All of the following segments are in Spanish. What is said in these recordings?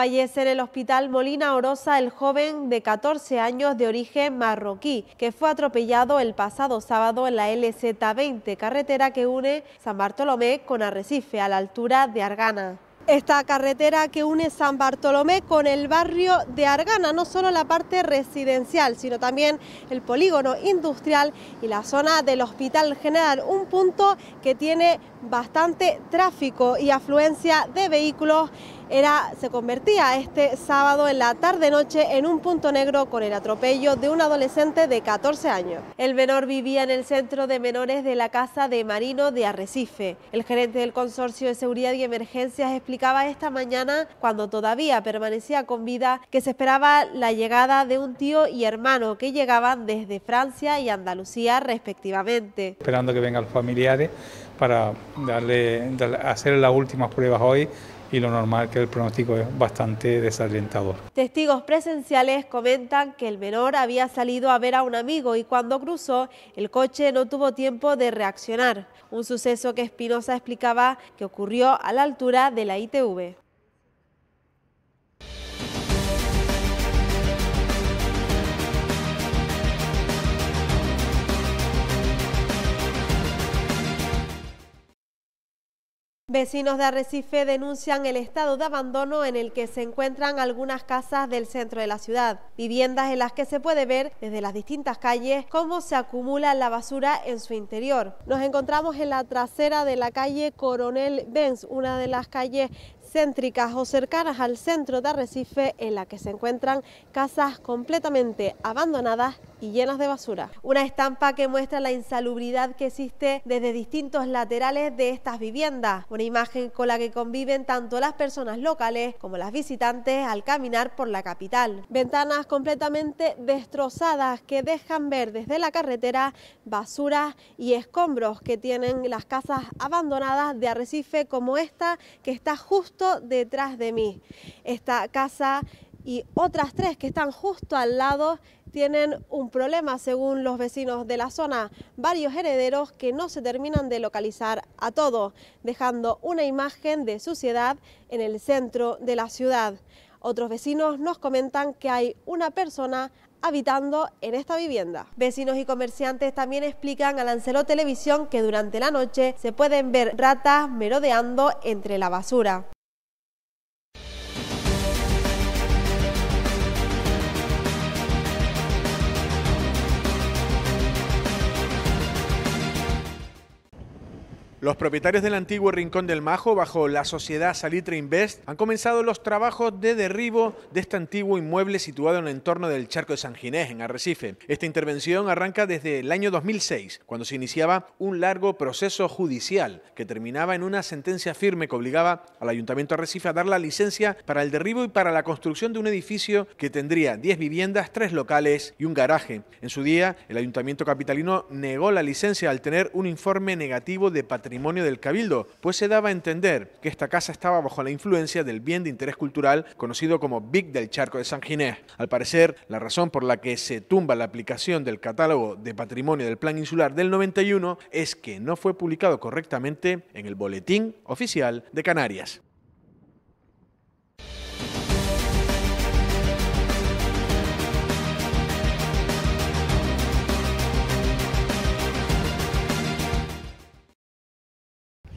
Fallece en el hospital Molina Orosa el joven de 14 años de origen marroquí, que fue atropellado el pasado sábado en la LZ20, carretera que une San Bartolomé con Arrecife, a la altura de Argana. Esta carretera que une San Bartolomé con el barrio de Argana, no solo la parte residencial, sino también el polígono industrial y la zona del Hospital General, un punto que tiene bastante tráfico y afluencia de vehículos era, se convertía este sábado en la tarde-noche en un punto negro con el atropello de un adolescente de 14 años. El menor vivía en el centro de menores de la Casa de Marino de Arrecife. El gerente del Consorcio de Seguridad y Emergencias explicaba esta mañana, cuando todavía permanecía con vida, que se esperaba la llegada de un tío y hermano que llegaban desde Francia y Andalucía respectivamente. Esperando que vengan los familiares para darle, hacer las últimas pruebas hoy y lo normal que el pronóstico es bastante desalentador. Testigos presenciales comentan que el menor había salido a ver a un amigo y cuando cruzó el coche no tuvo tiempo de reaccionar, un suceso que Espinosa explicaba que ocurrió a la altura de la ITV. Vecinos de Arrecife denuncian el estado de abandono en el que se encuentran algunas casas del centro de la ciudad, viviendas en las que se puede ver desde las distintas calles cómo se acumula la basura en su interior. Nos encontramos en la trasera de la calle Coronel Benz, una de las calles céntricas o cercanas al centro de Arrecife en la que se encuentran casas completamente abandonadas y llenas de basura. Una estampa que muestra la insalubridad que existe desde distintos laterales de estas viviendas, una imagen con la que conviven tanto las personas locales como las visitantes al caminar por la capital. Ventanas completamente destrozadas que dejan ver desde la carretera basura y escombros que tienen las casas abandonadas de arrecife como esta que está justo detrás de mí. Esta casa y otras tres que están justo al lado tienen un problema según los vecinos de la zona, varios herederos que no se terminan de localizar a todos, dejando una imagen de suciedad en el centro de la ciudad. Otros vecinos nos comentan que hay una persona habitando en esta vivienda. Vecinos y comerciantes también explican a Lancelot Televisión que durante la noche se pueden ver ratas merodeando entre la basura. Los propietarios del antiguo Rincón del Majo, bajo la sociedad Salitre Invest, han comenzado los trabajos de derribo de este antiguo inmueble situado en el entorno del Charco de San Ginés, en Arrecife. Esta intervención arranca desde el año 2006, cuando se iniciaba un largo proceso judicial que terminaba en una sentencia firme que obligaba al Ayuntamiento de Arrecife a dar la licencia para el derribo y para la construcción de un edificio que tendría 10 viviendas, 3 locales y un garaje. En su día, el Ayuntamiento capitalino negó la licencia al tener un informe negativo de patrimonio patrimonio del Cabildo, pues se daba a entender que esta casa estaba bajo la influencia del bien de interés cultural conocido como Vic del Charco de San Ginés. Al parecer, la razón por la que se tumba la aplicación del catálogo de patrimonio del Plan Insular del 91 es que no fue publicado correctamente en el Boletín Oficial de Canarias.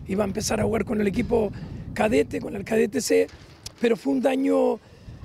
iba a empezar a jugar con el equipo cadete, con el cadete C, pero fue un daño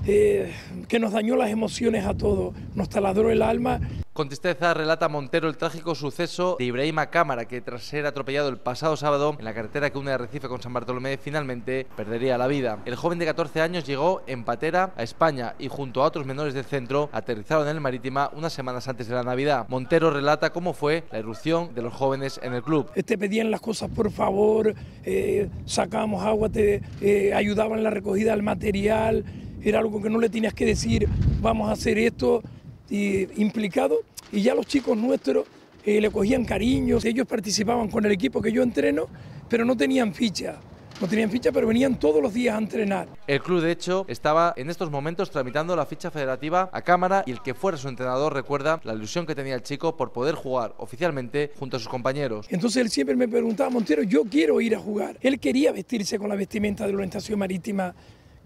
eh, que nos dañó las emociones a todos, nos taladró el alma. Con tristeza relata Montero el trágico suceso de Ibrahima Cámara, que tras ser atropellado el pasado sábado en la carretera que une Recife con San Bartolomé, finalmente perdería la vida. El joven de 14 años llegó en patera a España y junto a otros menores del centro aterrizaron en el Marítima unas semanas antes de la Navidad. Montero relata cómo fue la erupción de los jóvenes en el club. Te pedían las cosas por favor, eh, sacábamos agua, te eh, ayudaban en la recogida del material, era algo que no le tenías que decir, vamos a hacer esto implicado. Y ya los chicos nuestros eh, le cogían cariño, ellos participaban con el equipo que yo entreno, pero no tenían ficha. No tenían ficha, pero venían todos los días a entrenar. El club, de hecho, estaba en estos momentos tramitando la ficha federativa a cámara y el que fuera su entrenador recuerda la ilusión que tenía el chico por poder jugar oficialmente junto a sus compañeros. Entonces él siempre me preguntaba, Montero, yo quiero ir a jugar. Él quería vestirse con la vestimenta de la orientación marítima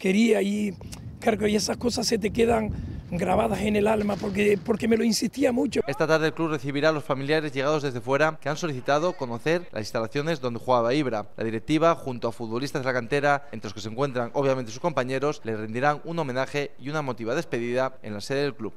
quería y, cargo y esas cosas se te quedan grabadas en el alma porque, porque me lo insistía mucho. Esta tarde el club recibirá a los familiares llegados desde fuera que han solicitado conocer las instalaciones donde jugaba Ibra. La directiva, junto a futbolistas de la cantera, entre los que se encuentran obviamente sus compañeros, les rendirán un homenaje y una emotiva despedida en la sede del club.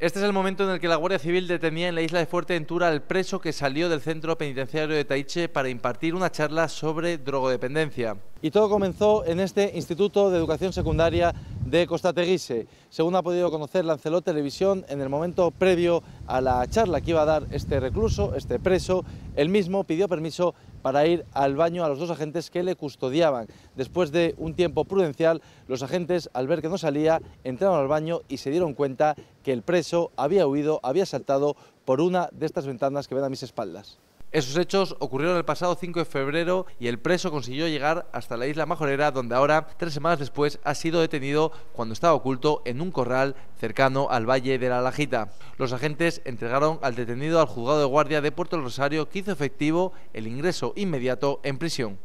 Este es el momento en el que la Guardia Civil detenía en la isla de Fuerteventura al preso que salió del centro penitenciario de Taiche para impartir una charla sobre drogodependencia. Y todo comenzó en este Instituto de Educación Secundaria de Costa Teguise. Según ha podido conocer Lancelot Televisión, en el momento previo a la charla que iba a dar este recluso, este preso, él mismo pidió permiso para ir al baño a los dos agentes que le custodiaban. Después de un tiempo prudencial, los agentes, al ver que no salía, entraron al baño y se dieron cuenta que el preso había huido, había saltado por una de estas ventanas que ven a mis espaldas. Esos hechos ocurrieron el pasado 5 de febrero y el preso consiguió llegar hasta la isla Majorera, donde ahora, tres semanas después, ha sido detenido cuando estaba oculto en un corral cercano al Valle de la Lajita. Los agentes entregaron al detenido al juzgado de guardia de Puerto del Rosario, que hizo efectivo el ingreso inmediato en prisión.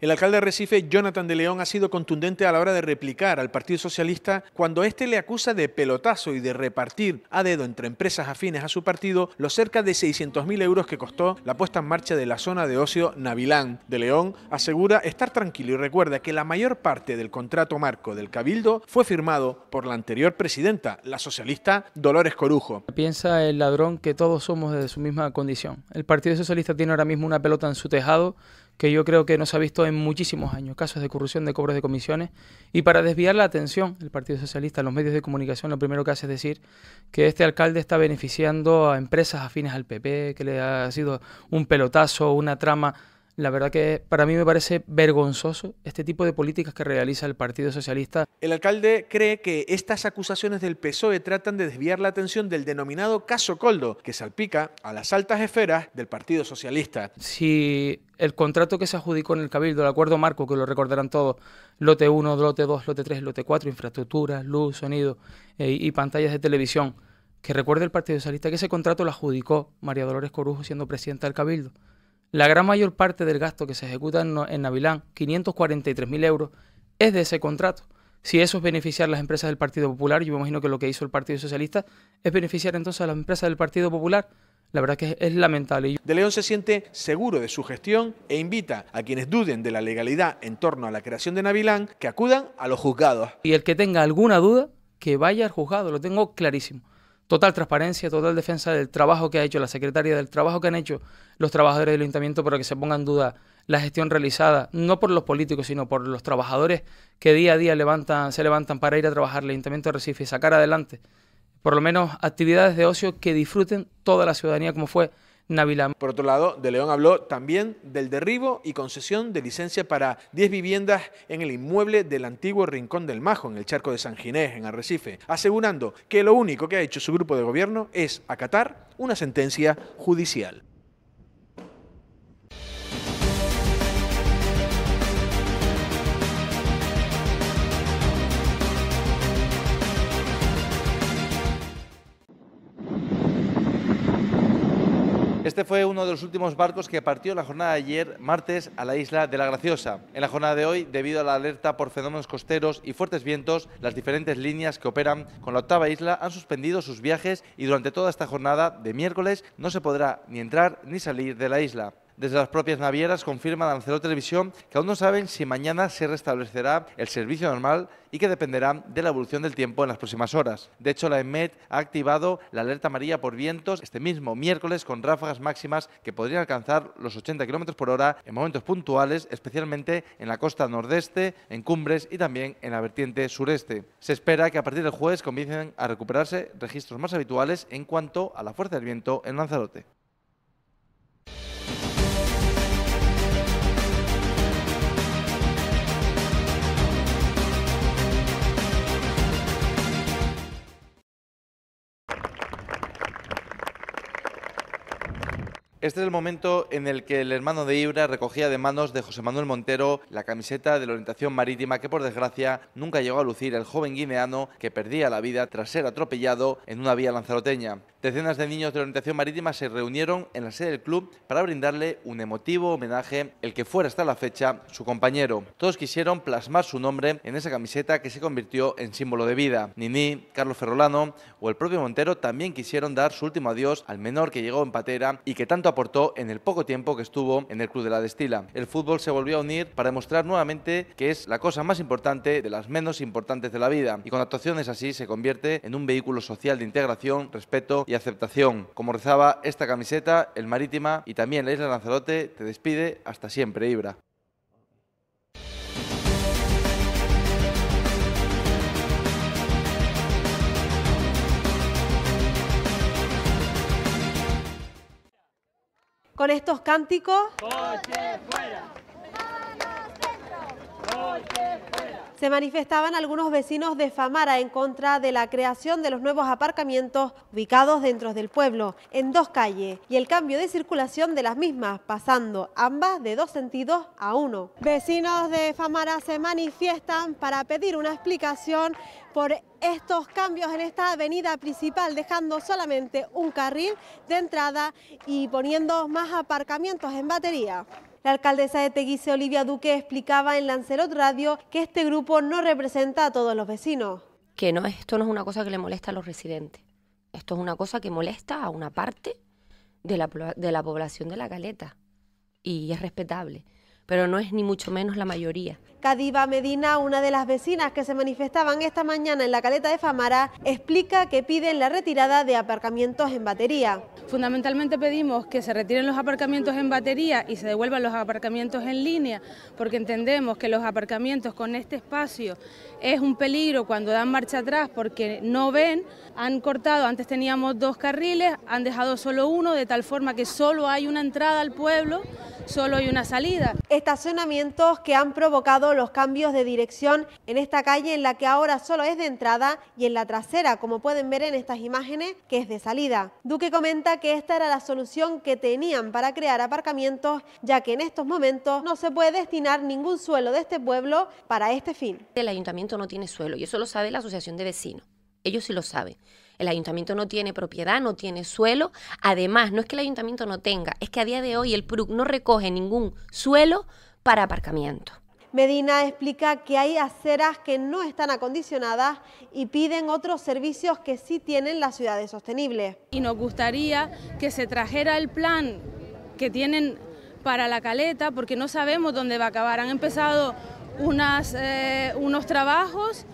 El alcalde de Recife, Jonathan de León, ha sido contundente a la hora de replicar al Partido Socialista cuando éste le acusa de pelotazo y de repartir a dedo entre empresas afines a su partido los cerca de 600.000 euros que costó la puesta en marcha de la zona de ocio Navilán. De León asegura estar tranquilo y recuerda que la mayor parte del contrato marco del Cabildo fue firmado por la anterior presidenta, la socialista Dolores Corujo. Piensa el ladrón que todos somos de su misma condición. El Partido Socialista tiene ahora mismo una pelota en su tejado que yo creo que no se ha visto en muchísimos años, casos de corrupción de cobros de comisiones. Y para desviar la atención, el Partido Socialista, los medios de comunicación, lo primero que hace es decir que este alcalde está beneficiando a empresas afines al PP, que le ha sido un pelotazo, una trama la verdad que para mí me parece vergonzoso este tipo de políticas que realiza el Partido Socialista. El alcalde cree que estas acusaciones del PSOE tratan de desviar la atención del denominado caso Coldo, que salpica a las altas esferas del Partido Socialista. Si el contrato que se adjudicó en el Cabildo, el acuerdo marco, que lo recordarán todos, lote 1, lote 2, lote 3, lote 4, infraestructuras, luz, sonido eh, y pantallas de televisión, que recuerde el Partido Socialista que ese contrato lo adjudicó María Dolores Corujo siendo presidenta del Cabildo. La gran mayor parte del gasto que se ejecuta en, Navilán, Navilán, 543.000 euros, es de ese contrato. Si eso es beneficiar a las empresas del Partido Popular, yo me imagino que lo que hizo el Partido Socialista es beneficiar entonces a las empresas del Partido Popular. La verdad que es lamentable. De León se siente seguro de su gestión e invita a quienes duden de la legalidad en torno a la creación de Navilán que acudan a los juzgados. Y el que tenga alguna duda, que vaya al juzgado, lo tengo clarísimo total transparencia, total defensa del trabajo que ha hecho la secretaria, del trabajo que han hecho los trabajadores del ayuntamiento para que se ponga en duda la gestión realizada, no por los políticos, sino por los trabajadores que día a día levantan, se levantan para ir a trabajar al ayuntamiento de Recife y sacar adelante por lo menos actividades de ocio que disfruten toda la ciudadanía como fue por otro lado, De León habló también del derribo y concesión de licencia para 10 viviendas en el inmueble del antiguo Rincón del Majo, en el charco de San Ginés, en Arrecife, asegurando que lo único que ha hecho su grupo de gobierno es acatar una sentencia judicial. Este fue uno de los últimos barcos que partió la jornada de ayer, martes, a la isla de La Graciosa. En la jornada de hoy, debido a la alerta por fenómenos costeros y fuertes vientos, las diferentes líneas que operan con la octava isla han suspendido sus viajes y durante toda esta jornada de miércoles no se podrá ni entrar ni salir de la isla. Desde las propias navieras confirma Lanzarote Televisión que aún no saben si mañana se restablecerá el servicio normal y que dependerá de la evolución del tiempo en las próximas horas. De hecho, la EMET ha activado la alerta amarilla por vientos este mismo miércoles con ráfagas máximas que podrían alcanzar los 80 km por hora en momentos puntuales, especialmente en la costa nordeste, en cumbres y también en la vertiente sureste. Se espera que a partir del jueves comiencen a recuperarse registros más habituales en cuanto a la fuerza del viento en Lanzarote. Este es el momento en el que el hermano de Ibra recogía de manos de José Manuel Montero la camiseta de la orientación marítima que por desgracia nunca llegó a lucir el joven guineano que perdía la vida tras ser atropellado en una vía lanzaroteña. Decenas de niños de la orientación marítima se reunieron en la sede del club para brindarle un emotivo homenaje el que fuera hasta la fecha su compañero. Todos quisieron plasmar su nombre en esa camiseta que se convirtió en símbolo de vida. Nini, Carlos Ferrolano o el propio Montero también quisieron dar su último adiós al menor que llegó en patera y que tanto aportó en el poco tiempo que estuvo en el Club de la Destila. El fútbol se volvió a unir para demostrar nuevamente que es la cosa más importante de las menos importantes de la vida y con actuaciones así se convierte en un vehículo social de integración, respeto y aceptación. Como rezaba esta camiseta, el Marítima y también la Isla Lanzarote te despide hasta siempre, Ibra. con estos cánticos. ¡Coche fuera! ¡Vamos, centro! ¡Coche fuera! se manifestaban algunos vecinos de Famara en contra de la creación de los nuevos aparcamientos ubicados dentro del pueblo, en dos calles, y el cambio de circulación de las mismas, pasando ambas de dos sentidos a uno. Vecinos de Famara se manifiestan para pedir una explicación por estos cambios en esta avenida principal, dejando solamente un carril de entrada y poniendo más aparcamientos en batería. La alcaldesa de Teguise, Olivia Duque, explicaba en Lancelot Radio que este grupo no representa a todos los vecinos. Que no, esto no es una cosa que le molesta a los residentes. Esto es una cosa que molesta a una parte de la, de la población de la caleta y es respetable pero no es ni mucho menos la mayoría. Cadiva Medina, una de las vecinas que se manifestaban esta mañana en la caleta de Famara, explica que piden la retirada de aparcamientos en batería. Fundamentalmente pedimos que se retiren los aparcamientos en batería y se devuelvan los aparcamientos en línea, porque entendemos que los aparcamientos con este espacio es un peligro cuando dan marcha atrás porque no ven, han cortado, antes teníamos dos carriles, han dejado solo uno, de tal forma que solo hay una entrada al pueblo, solo hay una salida estacionamientos que han provocado los cambios de dirección en esta calle en la que ahora solo es de entrada y en la trasera, como pueden ver en estas imágenes, que es de salida. Duque comenta que esta era la solución que tenían para crear aparcamientos, ya que en estos momentos no se puede destinar ningún suelo de este pueblo para este fin. El ayuntamiento no tiene suelo y eso lo sabe la asociación de vecinos. Ellos sí lo saben. El ayuntamiento no tiene propiedad, no tiene suelo. Además, no es que el ayuntamiento no tenga, es que a día de hoy el PRUC no recoge ningún suelo para aparcamiento. Medina explica que hay aceras que no están acondicionadas y piden otros servicios que sí tienen las ciudades sostenibles. Y nos gustaría que se trajera el plan que tienen para la caleta porque no sabemos dónde va a acabar. Han empezado eh, unos trabajos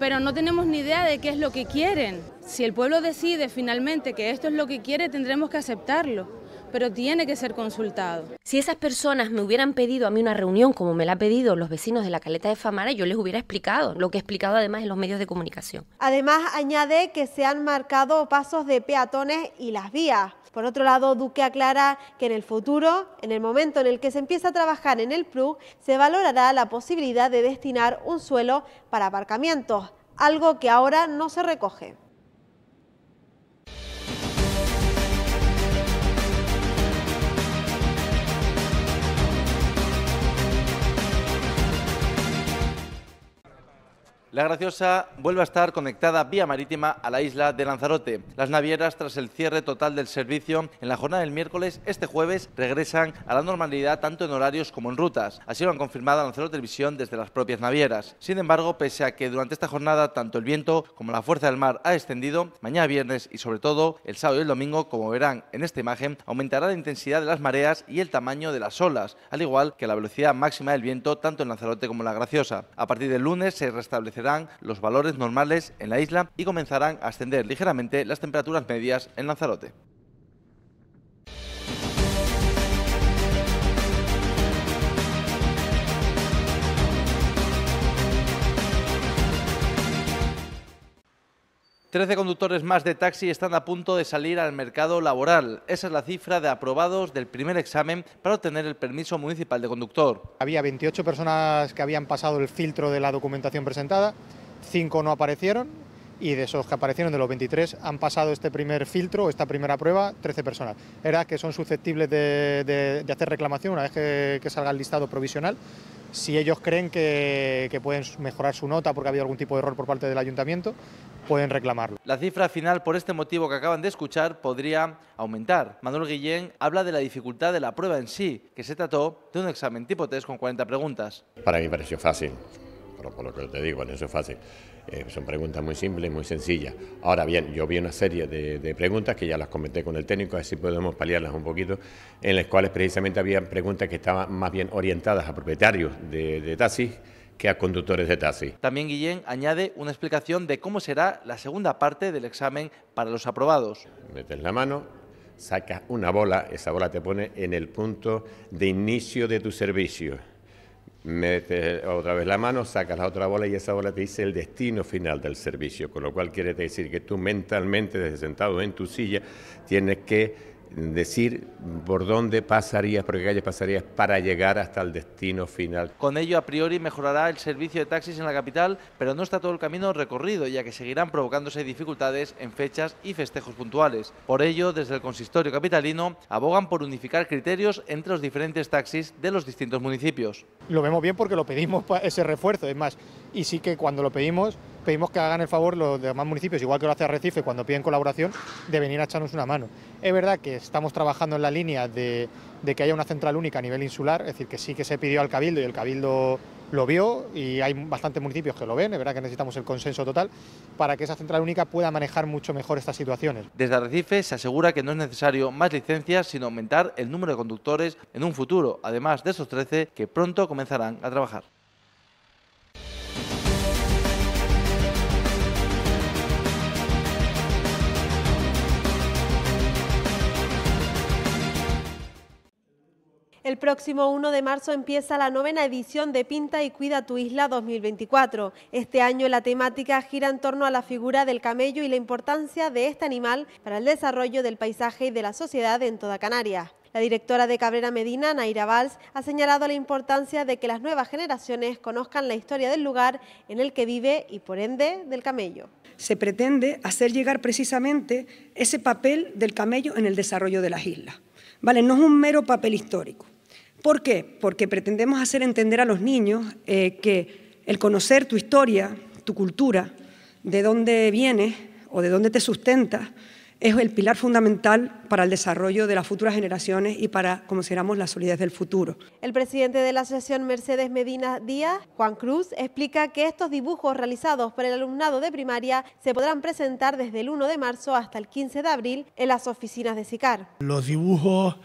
pero no tenemos ni idea de qué es lo que quieren. Si el pueblo decide finalmente que esto es lo que quiere, tendremos que aceptarlo pero tiene que ser consultado. Si esas personas me hubieran pedido a mí una reunión como me la han pedido los vecinos de la Caleta de Famara, yo les hubiera explicado, lo que he explicado además en los medios de comunicación. Además, añade que se han marcado pasos de peatones y las vías. Por otro lado, Duque aclara que en el futuro, en el momento en el que se empieza a trabajar en el PRUG, se valorará la posibilidad de destinar un suelo para aparcamientos, algo que ahora no se recoge. La Graciosa vuelve a estar conectada vía marítima a la isla de Lanzarote. Las navieras, tras el cierre total del servicio en la jornada del miércoles, este jueves regresan a la normalidad tanto en horarios como en rutas. Así lo han confirmado Lanzarote Televisión desde las propias navieras. Sin embargo, pese a que durante esta jornada tanto el viento como la fuerza del mar ha extendido, mañana viernes y sobre todo el sábado y el domingo, como verán en esta imagen, aumentará la intensidad de las mareas y el tamaño de las olas, al igual que la velocidad máxima del viento tanto en Lanzarote como en La Graciosa. A partir del lunes se restablece los valores normales en la isla y comenzarán a ascender ligeramente las temperaturas medias en Lanzarote. 13 conductores más de taxi están a punto de salir al mercado laboral. Esa es la cifra de aprobados del primer examen para obtener el permiso municipal de conductor. Había 28 personas que habían pasado el filtro de la documentación presentada, 5 no aparecieron y de esos que aparecieron, de los 23, han pasado este primer filtro, esta primera prueba, 13 personas. Era que son susceptibles de, hacer reclamación una vez que salga el listado provisional si ellos creen que, pueden mejorar su nota porque ha habido algún tipo de error por parte del ayuntamiento, pueden reclamarlo. La cifra final, por este motivo que acaban de escuchar, podría aumentar. Manuel Guillén habla de la dificultad de la prueba en sí, que se trató de un examen tipo test con 40 preguntas. Para mí pareció fácil, por, por lo que te digo, pareció fácil. Eh, son preguntas muy simples, muy sencillas. Ahora bien, yo vi una serie de, preguntas que ya las comenté con el técnico, así podemos paliarlas un poquito, en las cuales precisamente había preguntas que estaban más bien orientadas a propietarios de, taxis que a conductores de taxi. También Guillén añade una explicación de cómo será la segunda parte del examen para los aprobados. Metes la mano, sacas una bola, esa bola te pone en el punto de inicio de tu servicio metes otra vez la mano, sacas la otra bola y esa bola te dice el destino final del servicio, con lo cual quiere decir que tú mentalmente, desde sentado en tu silla, tienes que decir por dónde pasarías, por qué calles pasarías para llegar hasta el destino final. Con ello, a priori, mejorará el servicio de taxis en la capital, pero no está todo el camino recorrido, ya que seguirán provocándose dificultades en fechas y festejos puntuales. Por ello, desde el consistorio capitalino, abogan por unificar criterios entre los diferentes taxis de los distintos municipios. Lo vemos bien porque lo pedimos ese refuerzo, es más, y sí que cuando lo pedimos, pedimos que hagan el favor los demás municipios, igual que lo hace Recife cuando piden colaboración, de venir a echarnos una mano. Es verdad que estamos trabajando en la línea de, de que haya una central única a nivel insular, es decir, que sí que se pidió al Cabildo y el Cabildo lo vio y hay bastantes municipios que lo ven, es verdad que necesitamos el consenso total para que esa central única pueda manejar mucho mejor estas situaciones. Desde Arrecife se asegura que no es necesario más licencias, sino aumentar el número de conductores en un futuro, además de esos 13 que pronto comenzarán a trabajar. El próximo 1 de marzo empieza la novena edición de Pinta y Cuida tu Isla 2024. Este año la temática gira en torno a la figura del camello y la importancia de este animal para el desarrollo del paisaje y de la sociedad en toda Canarias. La directora de Cabrera Medina, Naira Valls, ha señalado la importancia de que las nuevas generaciones conozcan la historia del lugar en el que vive y, por ende, del camello. Se pretende hacer llegar precisamente ese papel del camello en el desarrollo de las islas. Vale, no es un mero papel histórico, ¿Por qué? Porque pretendemos hacer entender a los niños eh, que el conocer tu historia, tu cultura, de dónde vienes o de dónde te sustentas, es el pilar fundamental para el desarrollo de las futuras generaciones y para, como seramos, la solidez del futuro. El presidente de la Asociación Mercedes Medina Díaz, Juan Cruz, explica que estos dibujos realizados por el alumnado de primaria se podrán presentar desde el 1 de marzo hasta el 15 de abril en las oficinas de SICAR. Los dibujos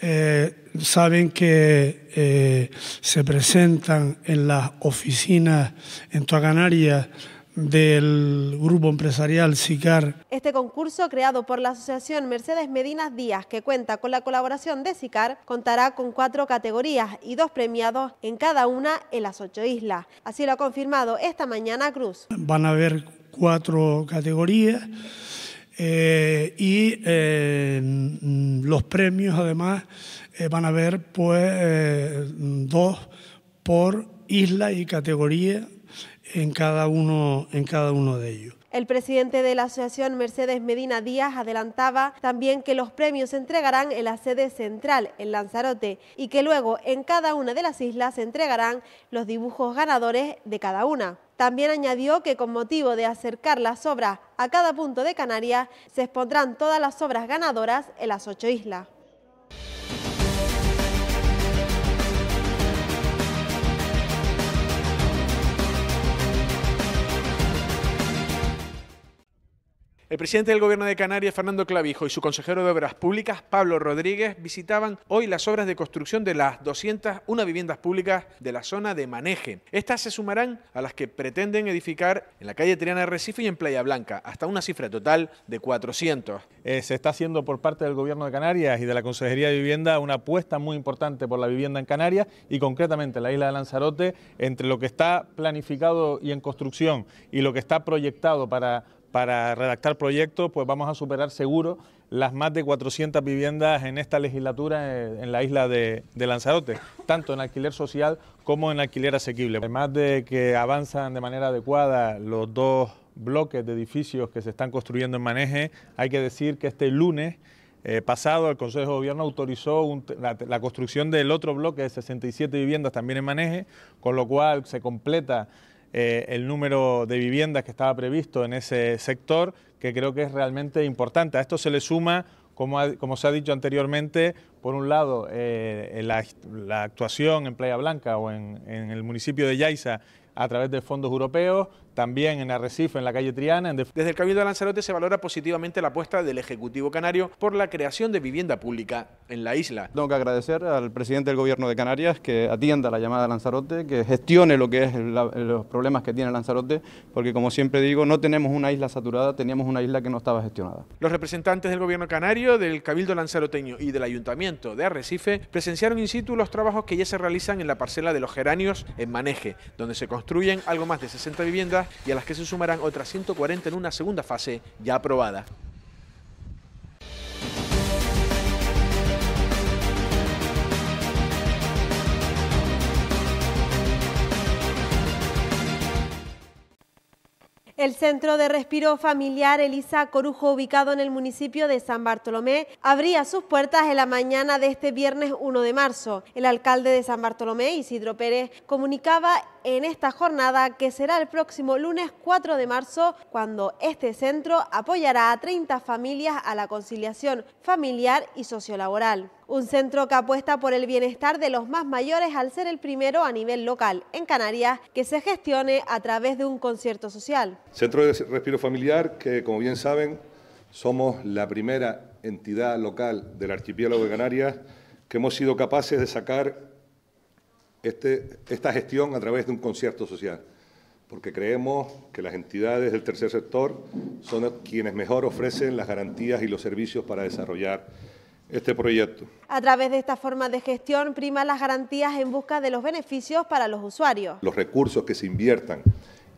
eh, saben que eh, se presentan en las oficinas en toda del grupo empresarial SICAR. Este concurso, creado por la Asociación Mercedes Medinas Díaz, que cuenta con la colaboración de SICAR, contará con cuatro categorías y dos premiados en cada una en las ocho islas. Así lo ha confirmado esta mañana Cruz. Van a haber cuatro categorías eh, y eh, los premios, además, eh, van a haber pues, dos por isla y categoría en cada uno, en cada uno de ellos. El presidente de la asociación Mercedes Medina Díaz adelantaba también que los premios se entregarán en la sede central, en Lanzarote, y que luego en cada una de las islas se entregarán los dibujos ganadores de cada una. También añadió que con motivo de acercar las obras a cada punto de Canarias, se expondrán todas las obras ganadoras en las ocho islas. El presidente del Gobierno de Canarias, Fernando Clavijo, y su consejero de Obras Públicas, Pablo Rodríguez, visitaban hoy las obras de construcción de las 201 viviendas públicas de la zona de Maneje. Estas se sumarán a las que pretenden edificar en la calle Triana de Recife y en Playa Blanca, hasta una cifra total de 400. Eh, se está haciendo por parte del Gobierno de Canarias y de la Consejería de Vivienda una apuesta muy importante por la vivienda en Canarias y concretamente en la isla de Lanzarote, entre lo que está planificado y en construcción y lo que está proyectado para para redactar proyectos, pues vamos a superar seguro las más de 400 viviendas en esta legislatura eh, en la isla de, Lanzarote, tanto en alquiler social como en alquiler asequible. Además de que avanzan de manera adecuada los dos bloques de edificios que se están construyendo en Maneje, hay que decir que este lunes eh, pasado el Consejo de Gobierno autorizó la, la, construcción del otro bloque de 67 viviendas también en Maneje, con lo cual se completa eh, el número de viviendas que estaba previsto en ese sector, que creo que es realmente importante. A esto se le suma, como, se ha dicho anteriormente, por un lado, eh, la, actuación en Playa Blanca o en, en el municipio de Yaiza a través de fondos europeos, también en Arrecife, en la calle Triana. Desde el Cabildo de Lanzarote se valora positivamente la apuesta del Ejecutivo Canario por la creación de vivienda pública en la isla. Tengo que agradecer al presidente del Gobierno de Canarias que atienda la llamada de Lanzarote, que gestione lo que es los problemas que tiene Lanzarote, porque como siempre digo, no tenemos una isla saturada, teníamos una isla que no estaba gestionada. Los representantes del Gobierno Canario, del Cabildo Lanzaroteño y del Ayuntamiento de Arrecife presenciaron in situ los trabajos que ya se realizan en la parcela de los geranios en Maneje, donde se construyen algo más de 60 viviendas y a las que se sumarán otras 140 en una segunda fase ya aprobada. El Centro de Respiro Familiar Elisa Corujo, ubicado en el municipio de San Bartolomé, abría sus puertas en la mañana de este viernes 1 de marzo. El alcalde de San Bartolomé, Isidro Pérez, comunicaba en esta jornada que será el próximo lunes 4 de marzo cuando este centro apoyará a 30 familias a la conciliación familiar y sociolaboral un centro que apuesta por el bienestar de los más mayores al ser el primero a nivel local en Canarias que se gestione a través de un concierto social. Centro de Respiro Familiar, que como bien saben, somos la primera entidad local del archipiélago de Canarias que hemos sido capaces de sacar este, esta gestión a través de un concierto social, porque creemos que las entidades del tercer sector son quienes mejor ofrecen las garantías y los servicios para desarrollar este proyecto. A través de esta forma de gestión prima las garantías en busca de los beneficios para los usuarios. Los recursos que se inviertan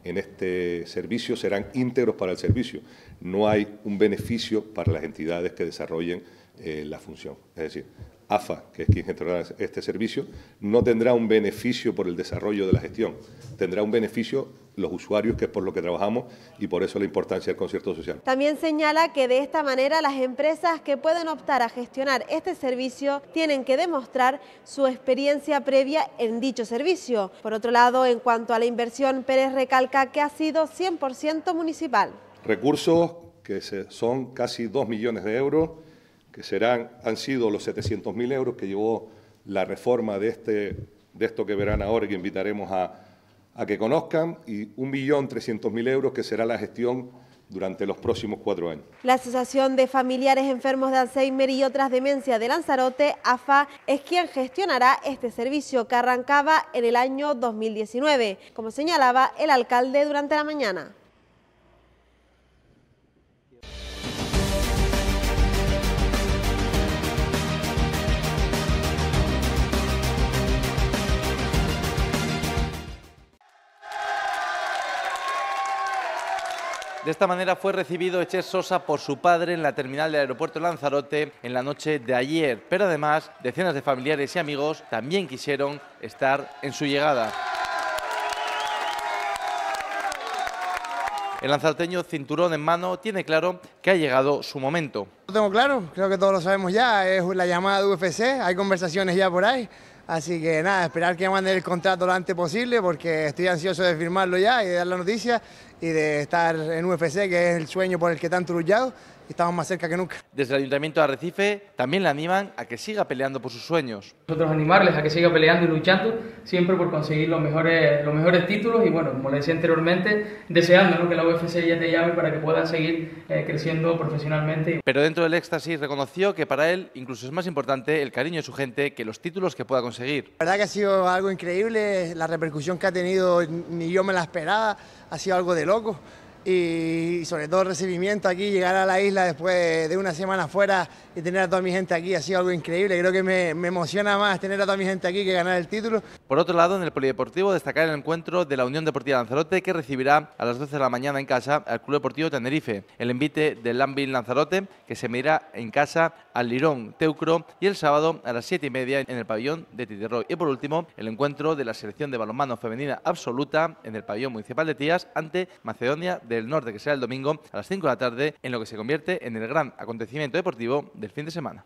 en este servicio serán íntegros para el servicio. No hay un beneficio para las entidades que desarrollen eh, la función. Es decir, AFA, que es quien gestionará este servicio, no tendrá un beneficio por el desarrollo de la gestión, tendrá un beneficio los usuarios, que es por lo que trabajamos y por eso la importancia del concierto social. También señala que de esta manera las empresas que pueden optar a gestionar este servicio tienen que demostrar su experiencia previa en dicho servicio. Por otro lado, en cuanto a la inversión, Pérez recalca que ha sido 100% municipal. Recursos que son casi 2 millones de euros que serán, han sido los 700.000 euros que llevó la reforma de, este, de esto que verán ahora y que invitaremos a, a que conozcan, y 1.300.000 euros que será la gestión durante los próximos cuatro años. La Asociación de Familiares Enfermos de Alzheimer y otras demencias de Lanzarote, AFA, es quien gestionará este servicio que arrancaba en el año 2019, como señalaba el alcalde durante la mañana. De esta manera fue recibido Eche Sosa por su padre en la terminal del aeropuerto Lanzarote en la noche de ayer, pero además decenas de familiares y amigos también quisieron estar en su llegada. El lanzarteño, cinturón en mano, tiene claro que ha llegado su momento. Lo tengo claro, creo que todos lo sabemos ya, es la llamada de UFC, hay conversaciones ya por ahí. Así que nada, esperar que manden el contrato lo antes posible porque estoy ansioso de firmarlo ya y de dar la noticia y de estar en UFC, que es el sueño por el que tanto luchado estamos más cerca que nunca. Desde el Ayuntamiento de Arrecife también le animan a que siga peleando por sus sueños. Nosotros animarles a que siga peleando y luchando siempre por conseguir los mejores, los mejores títulos y bueno, como le decía anteriormente, deseando que la UFC ya te llame para que puedas seguir eh, creciendo profesionalmente. Pero dentro del éxtasis reconoció que para él incluso es más importante el cariño de su gente que los títulos que pueda conseguir. La verdad que ha sido algo increíble, la repercusión que ha tenido ni yo me la esperaba, ha sido algo de loco y sobre todo el recibimiento aquí, llegar a la isla después de una semana afuera y tener a toda mi gente aquí ha sido algo increíble. Creo que me, emociona más tener a toda mi gente aquí que ganar el título. Por otro lado, en el Polideportivo destacar el encuentro de la Unión Deportiva Lanzarote que recibirá a las 12 de la mañana en casa al Club Deportivo Tenerife, el envite del Lambil Lanzarote que se medirá en casa al Lirón Teucro y el sábado a las 7 y media en el pabellón de Titerroy. Y por último, el encuentro de la selección de balonmano femenina absoluta en el pabellón municipal de Tías ante Macedonia del Norte, que será el domingo a las 5 de la tarde, en lo que se convierte en el gran acontecimiento deportivo del fin de semana.